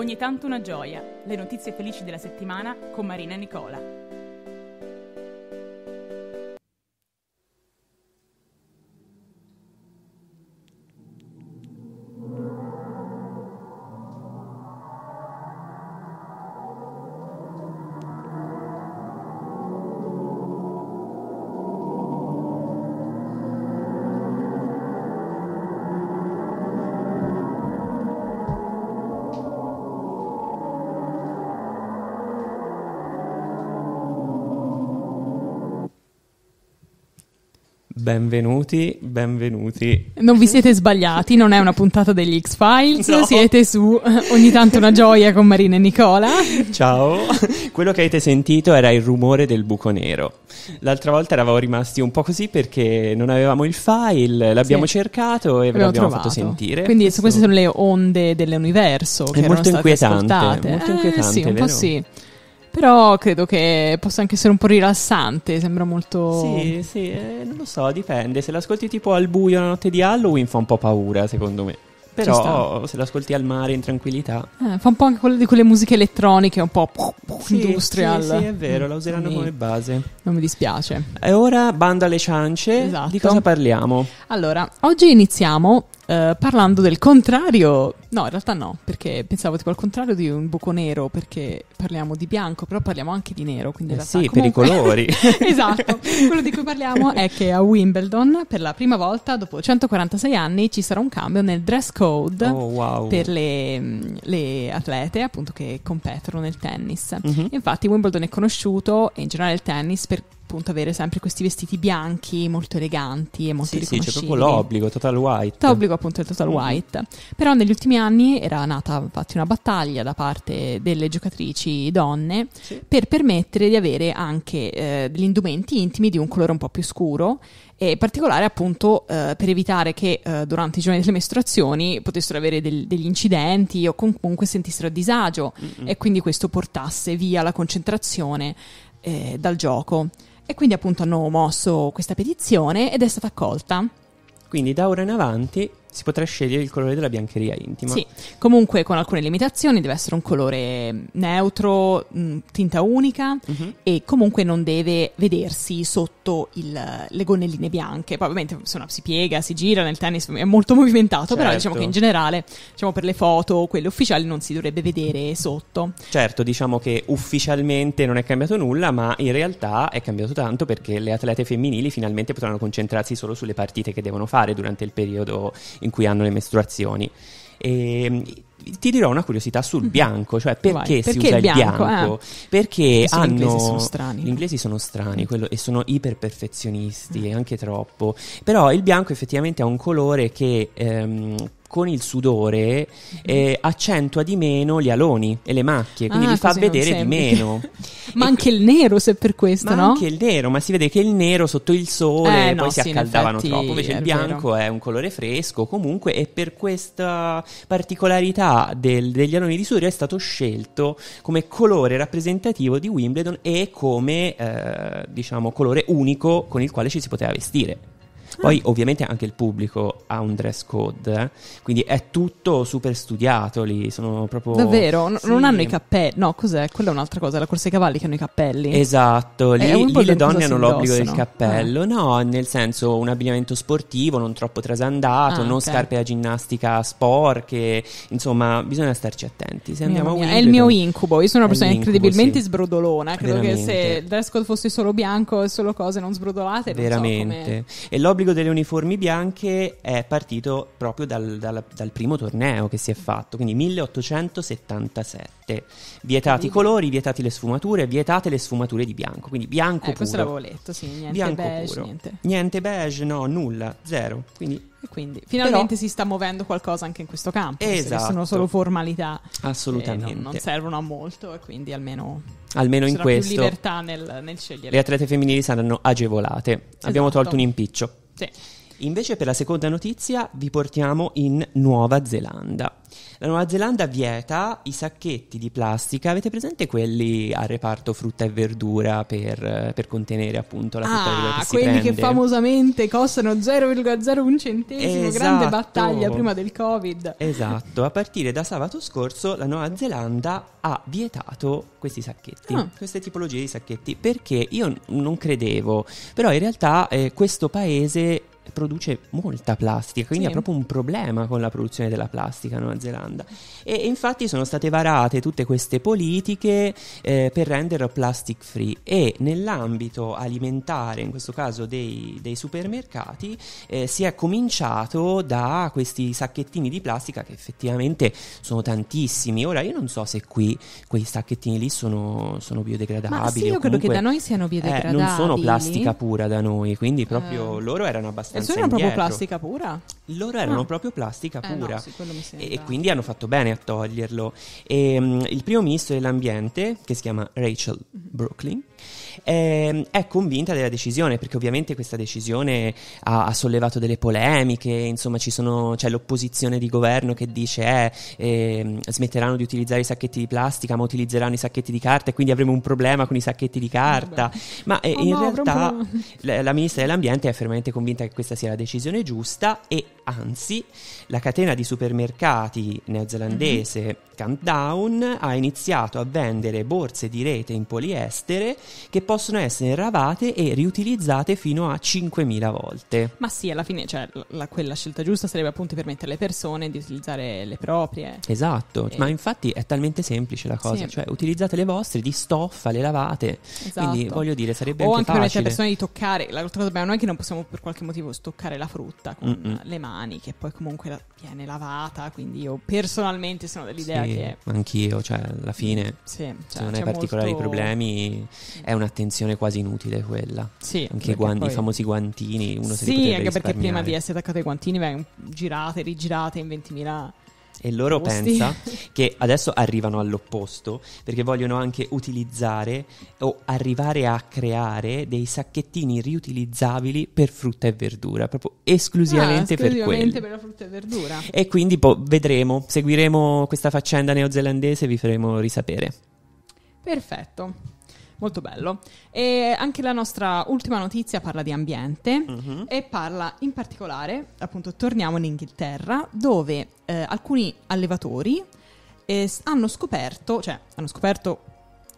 Ogni tanto una gioia, le notizie felici della settimana con Marina e Nicola. Benvenuti, benvenuti. Non vi siete sbagliati, non è una puntata degli X-Files, no. siete su Ogni tanto una gioia con Marina e Nicola. Ciao, quello che avete sentito era il rumore del buco nero. L'altra volta eravamo rimasti un po' così perché non avevamo il file, l'abbiamo sì. cercato e ve l'abbiamo trovato. fatto sentire. Quindi queste sono le onde dell'universo che è molto erano inquietante, state ascoltate. Molto eh, inquietante, sì, un vero? po' sì. Però credo che possa anche essere un po' rilassante, sembra molto... Sì, sì, eh, non lo so, dipende. Se l'ascolti tipo al buio la notte di Halloween fa un po' paura, secondo me. Però se l'ascolti al mare in tranquillità... Eh, fa un po' anche quello di quelle musiche elettroniche, un po' sì, industrial. Sì, sì, è vero, la useranno come base. Non mi dispiace. E ora, bando alle ciance, esatto. di cosa parliamo? Allora, oggi iniziamo eh, parlando del contrario. No, in realtà no, perché pensavo tipo al contrario di un buco nero, perché parliamo di bianco, però parliamo anche di nero. Quindi in eh realtà, eh sì, comunque... per i colori. esatto. Quello di cui parliamo è che a Wimbledon, per la prima volta dopo 146 anni, ci sarà un cambio nel dress code oh, wow. per le, le, atlete appunto che competono nel tennis. Mm-hmm. Infatti, Wimbledon è conosciuto, e in generale il tennis, per appunto avere sempre questi vestiti bianchi molto eleganti e molto sì, Sì, c'è proprio l'obbligo, total white. L'obbligo appunto è total mm-hmm. white. mm Però negli ultimi anni era nata infatti una battaglia da parte delle giocatrici donne sì. per permettere di avere anche eh, degli indumenti intimi di un colore un po' più scuro e in particolare appunto eh, per evitare che eh, durante i giorni delle mestruazioni potessero avere del, degli incidenti o comunque sentissero a disagio Mm-mm. e quindi questo portasse via la concentrazione eh, dal gioco. E quindi appunto hanno mosso questa petizione ed è stata accolta. Quindi da ora in avanti si potrà scegliere il colore della biancheria intima. Sì, comunque con alcune limitazioni deve essere un colore mm, neutro, mm, tinta unica uh-huh. e comunque non deve vedersi sotto il, le gonnelline bianche. Poi ovviamente insomma, si piega, si gira nel tennis, è molto movimentato, certo. però diciamo che in certo. generale diciamo, per le foto, quelle ufficiali, non si dovrebbe vedere sotto. Certo, diciamo che ufficialmente non è cambiato nulla, ma in realtà è cambiato tanto perché le atlete femminili finalmente potranno concentrarsi solo sulle partite che devono fare durante il periodo in cui hanno le mestruazioni. E, ehm, ti dirò una curiosità sul mhm. bianco, cioè perché Vai, si usa il bianco? bianco? Eh. Perché hanno... gli inglesi sono strani. Gli inglesi sono strani quello, e sono iperperfezionisti, mm. anche troppo. Però il bianco effettivamente ha un colore che... Ehm, con il sudore mm-hmm. eh, accentua di meno gli aloni e le macchie, quindi ah, li fa vedere di meno. ma e anche il nero, se per questo, ma no? Anche il nero, ma si vede che il nero sotto il sole eh, poi no, si sì, accaldavano in troppo. Invece il bianco vero. è un colore fresco, comunque, e per questa particolarità metà del, degli aloni di Soria è stato scelto come colore rappresentativo di Wimbledon e come eh, diciamo, colore unico con il quale ci si poteva vestire. Poi ovviamente anche il pubblico ha un dress code, eh? quindi è tutto super studiato lì, sono proprio... Davvero? N- sì. Non hanno i cappelli, no cos'è? Quella è un'altra cosa, la corsa ai cavalli che hanno i cappelli. Esatto, lì, lì le donne hanno l'obbligo del cappello, eh. no, nel senso un abbigliamento sportivo, non troppo trasandato, ah, non okay. scarpe da ginnastica sporche, insomma bisogna starci attenti. Se andiamo mia, mia. È il mio incubo, io sono una persona incredibilmente sì. sbrodolona, credo Veramente. che se il dress code fosse solo bianco e solo cose non sbrodolate... Veramente. so come... E l'obbligo l'obbligo delle uniformi bianche è partito proprio dal, dal, dal, primo torneo che si è fatto, quindi 1877. Vietati i colori, vietati le sfumature, vietate le sfumature di bianco, quindi bianco eh, puro. Questo l'avevo letto, sì, niente bianco beige, puro. niente. Niente beige, no, nulla, zero. Quindi e quindi finalmente Però, si sta muovendo qualcosa anche in questo campo. Esatto. Sono solo formalità. Assolutamente. Non, non, servono a molto e quindi almeno, almeno in questo. Più libertà nel, nel, scegliere. Le atlete femminili saranno agevolate. Esatto. Abbiamo tolto un impiccio. Sí. Invece per la seconda notizia vi portiamo in Nuova Zelanda. La Nuova Zelanda vieta i sacchetti di plastica, avete presente quelli al reparto frutta e verdura per, per contenere appunto la frutta ah, e verdura che ah, quelli prende? che famosamente costano 0,01 centesimo, esatto. grande battaglia prima del covid. Esatto, a partire da sabato scorso la Nuova Zelanda ha vietato questi sacchetti, ah. queste tipologie di sacchetti, perché io non credevo, però in realtà eh, questo paese produce molta plastica, quindi sì. ha proprio un problema con la produzione della plastica in Nuova Zelanda. E, e infatti sono state varate tutte queste politiche eh, per renderlo plastic free e nell'ambito alimentare, in questo caso dei, dei supermercati, eh, si è cominciato da questi sacchettini di plastica che effettivamente sono tantissimi. Ora io non so se qui quei sacchettini lì sono, sono biodegradabili. Ma sì, io credo comunque, che da noi siano biodegradabili. Eh, non sono plastica pura da noi, quindi eh. proprio loro erano abbastanza senza è proprio plastica pura? loro erano ah. proprio plastica pura. Eh, no, sì, e, e, quindi hanno fatto bene a toglierlo. E, um, il primo ministro dell'ambiente, che si chiama Rachel mm-hmm. Brooklyn, eh, è convinta della decisione, perché ovviamente questa decisione ha, ha sollevato delle polemiche, insomma sono, c'è l'opposizione di governo che dice eh, eh, smetteranno di utilizzare i sacchetti di plastica, ma utilizzeranno i sacchetti di carta e quindi avremo un problema con i sacchetti di carta. Vabbè. Ma eh, oh, in no, realtà la, la ministra dell'ambiente è fermamente convinta che questa sia la decisione giusta e Anzi, la catena di supermercati neozelandese mm-hmm. Countdown ha iniziato a vendere borse di rete in poliestere che possono essere ravate e riutilizzate fino a 5.000 volte. Ma sì, alla fine, cioè, la, quella scelta giusta sarebbe appunto permettere alle persone di utilizzare le proprie. Esatto, e... ma infatti è talmente semplice la cosa, sì. cioè utilizzate le vostre di stoffa, le lavate. Esatto. Quindi voglio dire, sarebbe o anche, anche permettere alle persone di toccare, l'altra cosa bella non è che non possiamo per qualche motivo stoccare la frutta con Mm-mm. le mani mani, che poi comunque la, viene lavata, quindi io personalmente sono dell'idea sì, che... Anch'io, cioè alla fine mm, sì, cioè, se non hai particolari molto... problemi mm. è un'attenzione quasi inutile quella. Sì. Anche i, guanti, poi... i famosi guantini, uno sì, si anche perché prima di essere attaccato ai guantini vengono girate, rigirate in 20.000 e loro pensano che adesso arrivano all'opposto perché vogliono anche utilizzare o arrivare a creare dei sacchettini riutilizzabili per frutta e verdura, proprio esclusivamente, ah, esclusivamente per per la frutta e verdura. E quindi po- boh, vedremo, seguiremo questa faccenda neozelandese e vi faremo risapere. Perfetto molto bello. E anche la nostra ultima notizia parla di ambiente uh-huh. e parla in particolare, appunto, torniamo in Inghilterra, dove eh, alcuni allevatori eh, hanno scoperto, cioè hanno scoperto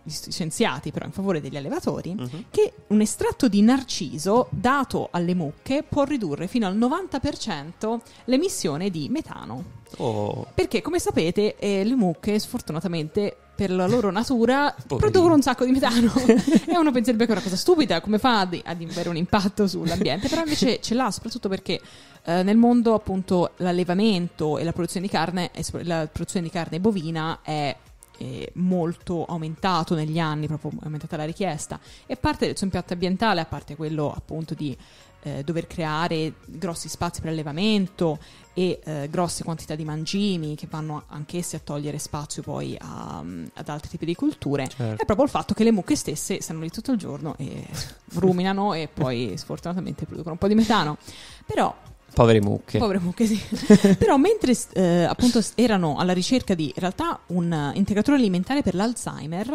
gli scienziati però in favore degli allevatori, uh-huh. che un estratto di narciso dato alle mucche può ridurre fino al 90% l'emissione di metano. Oh. Perché come sapete eh, le mucche sfortunatamente per la loro natura producono un sacco di metano e uno penserebbe che è una cosa stupida come fa ad, ad avere un impatto sull'ambiente però invece ce l'ha soprattutto perché eh, nel mondo appunto l'allevamento e la produzione di carne la produzione di carne bovina è eh, molto aumentato negli anni, proprio aumentata la richiesta, e parte del suo impatto ambientale, a parte quello appunto di eh, dover creare grossi spazi per allevamento e eh, grosse quantità di mangimi che vanno anch'essi a togliere spazio poi a, ad altri tipi di culture, certo. è proprio il fatto che le mucche stesse stanno lì tutto il giorno e ruminano e poi sfortunatamente producono un po' di metano. Però Povere mucche. Povere mucche, sì. Però mentre eh, appunto erano alla ricerca di in realtà un integratore alimentare per l'Alzheimer,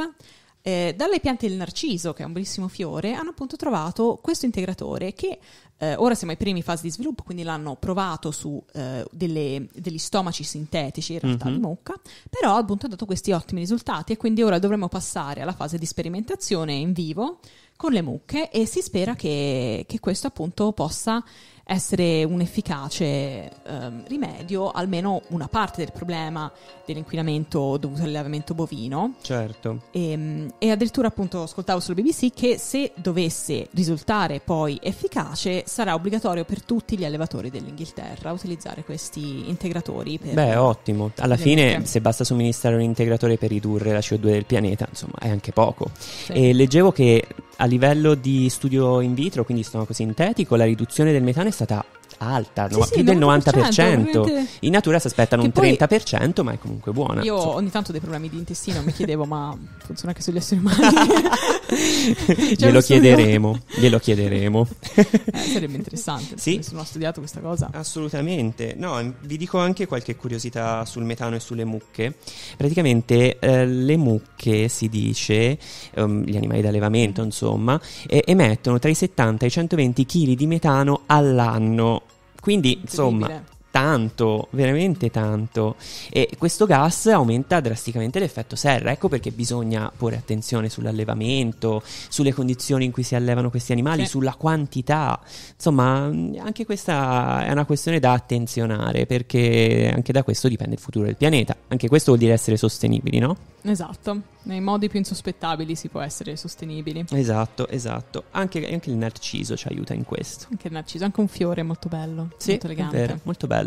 eh, dalle piante del narciso, che è un bellissimo fiore, hanno appunto trovato questo integratore che eh, ora siamo ai primi fasi di sviluppo, quindi l'hanno provato su eh, delle, degli stomaci sintetici, in realtà mm-hmm. di mhm. mucca, però appunto ha dato questi ottimi risultati e quindi ora dovremo passare alla fase di sperimentazione in vivo con le mucche e si spera che, che questo appunto possa essere un efficace eh, rimedio almeno una parte del problema dell'inquinamento dovuto all'allevamento bovino. Certo. E, ehm, e addirittura appunto ascoltavo sulla BBC che se dovesse risultare poi efficace sarà obbligatorio per tutti gli allevatori dell'Inghilterra utilizzare questi integratori. Beh, ottimo. Alla fine, vite. se basta somministrare un integratore per ridurre la CO2 del pianeta, insomma, è anche poco. Sì. E leggevo che a livello di studio in vitro, quindi stomaco sintetico, la riduzione del metano è stata alta, sì, no, sì, più del 90%. In natura si aspettano un poi, 30%, ma è comunque buona. Io ho ogni tanto dei problemi di intestino, mi chiedevo, ma funziona anche sugli esseri umani? glielo, cioè, chiederemo, glielo chiederemo, eh, sarebbe interessante, sì. nessuno ha studiato questa cosa. Assolutamente, no, vi dico anche qualche curiosità sul metano e sulle mucche. Praticamente eh, le mucche, si dice, um, gli animali d'allevamento, insomma, eh, emettono tra i 70 e i 120 kg di metano all'anno quindi, insomma, tanto, veramente tanto. E questo gas aumenta drasticamente l'effetto serra. Ecco perché bisogna porre attenzione sull'allevamento, sulle condizioni in cui si allevano questi animali, sì. Eh. sulla quantità. Insomma, anche questa è una questione da attenzionare perché anche da questo dipende il futuro del pianeta. Anche questo vuol dire essere sostenibili, no? Esatto, nei modi più insospettabili si può essere sostenibili. Esatto, esatto. Anche, anche il narciso ci aiuta in questo. Anche il narciso, anche un fiore molto bello, sì, molto elegante. Vero, molto bello.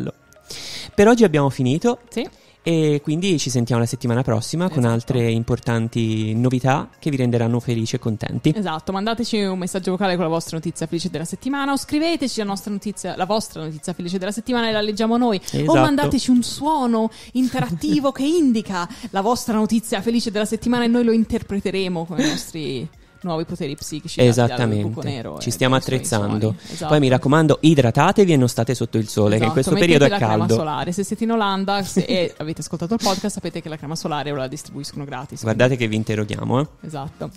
Per oggi abbiamo finito. Sì. E quindi ci sentiamo la settimana prossima esatto. con altre importanti novità che vi renderanno felici e contenti. Esatto, mandateci un messaggio vocale con la vostra notizia felice della settimana o scriveteci la, notizia, la vostra notizia felice della settimana e la leggiamo noi. Esatto. O mandateci un suono interattivo che indica la vostra notizia felice della settimana e noi lo interpreteremo con i nostri nuovi poteri psichici. Esattamente. Ci stiamo attrezzando. Esatto. Poi mi raccomando, idratatevi e non state sotto il sole, esatto. che in esatto, questo Mettete periodo è caldo. Solare. Se siete in Olanda e avete ascoltato il podcast, sapete che la crema solare ora la distribuiscono gratis. Guardate quindi. che vi interroghiamo. Eh? Esatto.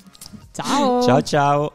Ciao. Ciao ciao.